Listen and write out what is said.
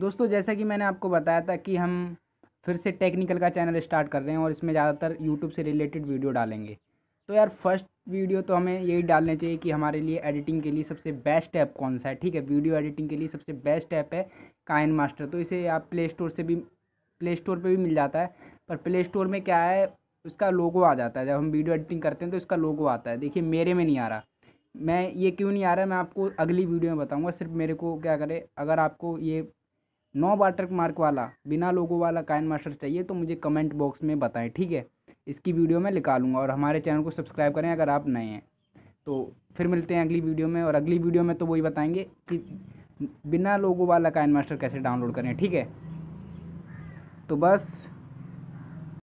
दोस्तों जैसा कि मैंने आपको बताया था कि हम फिर से टेक्निकल का चैनल स्टार्ट कर रहे हैं और इसमें ज़्यादातर यूट्यूब से रिलेटेड वीडियो डालेंगे तो यार फर्स्ट वीडियो तो हमें यही डालने चाहिए कि हमारे लिए एडिटिंग के लिए सबसे बेस्ट ऐप कौन सा है ठीक है वीडियो एडिटिंग के लिए सबसे बेस्ट ऐप है कायन मास्टर तो इसे आप प्ले स्टोर से भी प्ले स्टोर पर भी मिल जाता है पर प्ले स्टोर में क्या है उसका लोगो आ जाता है जब हम वीडियो एडिटिंग करते हैं तो इसका लोगो आता है देखिए मेरे में नहीं आ रहा मैं ये क्यों नहीं आ रहा मैं आपको अगली वीडियो में बताऊँगा सिर्फ मेरे को क्या करे अगर आपको ये नौ वाटर मार्क वाला बिना लोगों वाला कायन मास्टर चाहिए तो मुझे कमेंट बॉक्स में बताएं ठीक है इसकी वीडियो मैं निकालूंगा और हमारे चैनल को सब्सक्राइब करें अगर आप नए हैं तो फिर मिलते हैं अगली वीडियो में और अगली वीडियो में तो वही बताएंगे कि बिना लोगों वाला कायन मास्टर कैसे डाउनलोड करें ठीक है तो बस